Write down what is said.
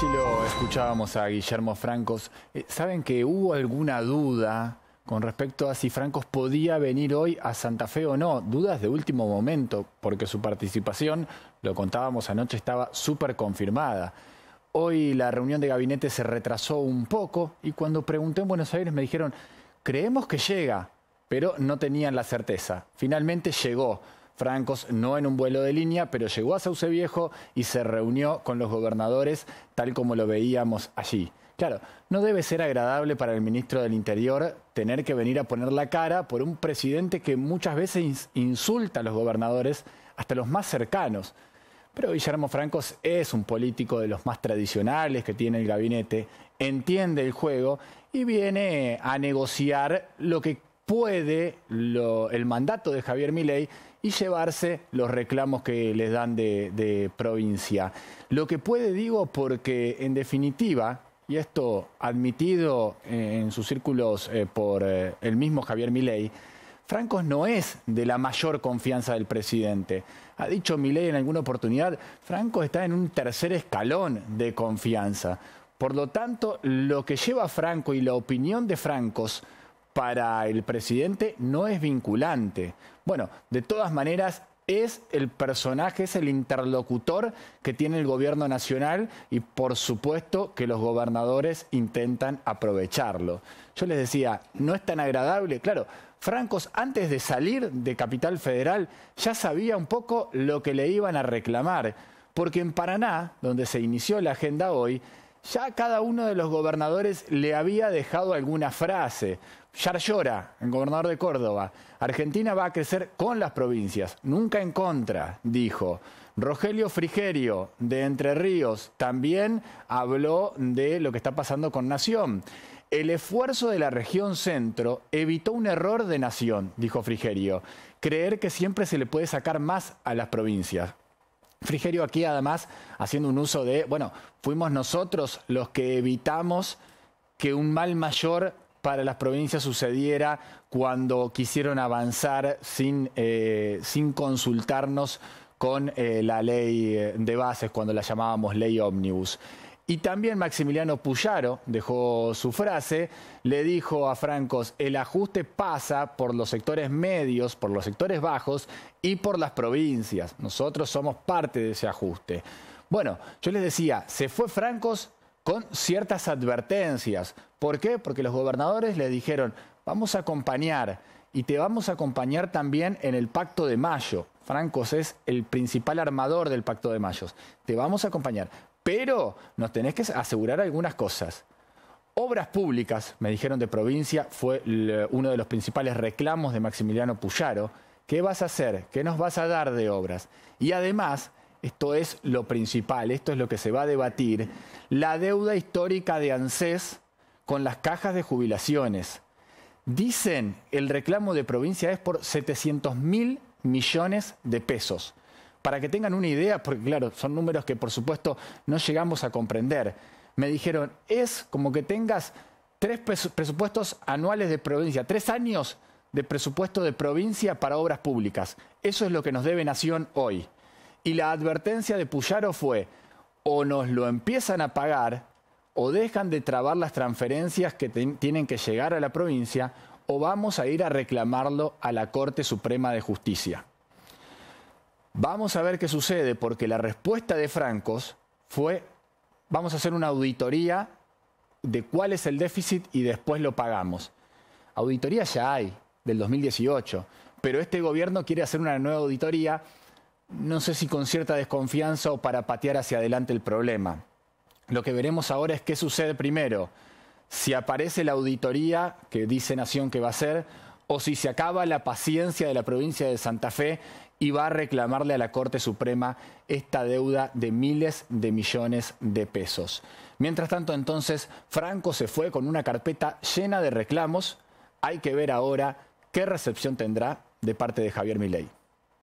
Allí lo escuchábamos a Guillermo Francos. Eh, ¿Saben que hubo alguna duda con respecto a si Francos podía venir hoy a Santa Fe o no? Dudas de último momento, porque su participación, lo contábamos anoche, estaba súper confirmada. Hoy la reunión de gabinete se retrasó un poco y cuando pregunté en Buenos Aires me dijeron, creemos que llega, pero no tenían la certeza. Finalmente llegó francos, no en un vuelo de línea, pero llegó a Sauce Viejo y se reunió con los gobernadores tal como lo veíamos allí. Claro, no debe ser agradable para el ministro del Interior tener que venir a poner la cara por un presidente que muchas veces insulta a los gobernadores, hasta los más cercanos. Pero Guillermo Francos es un político de los más tradicionales que tiene el gabinete, entiende el juego y viene a negociar lo que puede el mandato de Javier Milei y llevarse los reclamos que les dan de, provincia. Lo que puede digo porque en definitiva, y esto admitido en sus círculos eh, por eh, el mismo Javier Milei, Francos no es de la mayor confianza del presidente. Ha dicho Milei en alguna oportunidad, Francos está en un tercer escalón de confianza. Por lo tanto, lo que lleva Franco y la opinión de Francos para el presidente no es vinculante. Bueno, de todas maneras es el personaje, es el interlocutor que tiene el gobierno nacional y por supuesto que los gobernadores intentan aprovecharlo. Yo les decía, no es tan agradable, claro, Francos antes de salir de Capital Federal ya sabía un poco lo que le iban a reclamar, porque en Paraná, donde se inició la agenda hoy, ya cada uno de los gobernadores le había dejado alguna frase. Yar el gobernador de Córdoba, Argentina va a crecer con las provincias, nunca en contra, dijo. Rogelio Frigerio, de Entre Ríos, también habló de lo que está pasando con Nación. El esfuerzo de la región centro evitó un error de nación, dijo Frigerio. Creer que siempre se le puede sacar más a las provincias. Frigerio aquí además haciendo un uso de, bueno, fuimos nosotros los que evitamos que un mal mayor para las provincias sucediera cuando quisieron avanzar sin, eh, sin consultarnos con eh, la ley eh, de bases, cuando la llamábamos ley ómnibus. Y también Maximiliano Puyaro dejó su frase, le dijo a Francos, el ajuste pasa por los sectores medios, por los sectores bajos y por las provincias. Nosotros somos parte de ese ajuste. Bueno, yo les decía, se fue Francos con ciertas advertencias. ¿Por qué? Porque los gobernadores le dijeron, vamos a acompañar y te vamos a acompañar también en el Pacto de Mayo. Francos es el principal armador del Pacto de Mayo. Te vamos a acompañar, pero nos tenés que asegurar algunas cosas. Obras públicas, me dijeron de provincia, fue uno de los principales reclamos de Maximiliano Puyaro. ¿Qué vas a hacer? ¿Qué nos vas a dar de obras? Y además, esto es lo principal, esto es lo que se va a debatir, la deuda histórica de ANSES con las cajas de jubilaciones. Dicen, el reclamo de provincia es por 700 mil millones de pesos. Para que tengan una idea, porque claro, son números que por supuesto no llegamos a comprender. Me dijeron, es como que tengas tres presupuestos anuales de provincia, tres años de presupuesto de provincia para obras públicas. Eso es lo que nos debe Nación hoy. Y la advertencia de Puyaro fue, o nos lo empiezan a pagar, o dejan de trabar las transferencias que tienen que llegar a la provincia, o vamos a ir a reclamarlo a la Corte Suprema de Justicia. Vamos a ver qué sucede, porque la respuesta de Francos fue, vamos a hacer una auditoría de cuál es el déficit y después lo pagamos. Auditoría ya hay, del 2018, pero este gobierno quiere hacer una nueva auditoría, no sé si con cierta desconfianza o para patear hacia adelante el problema. Lo que veremos ahora es qué sucede primero, si aparece la auditoría que dice Nación que va a ser, o si se acaba la paciencia de la provincia de Santa Fe y va a reclamarle a la Corte Suprema esta deuda de miles de millones de pesos. Mientras tanto, entonces, Franco se fue con una carpeta llena de reclamos. Hay que ver ahora qué recepción tendrá de parte de Javier Milei.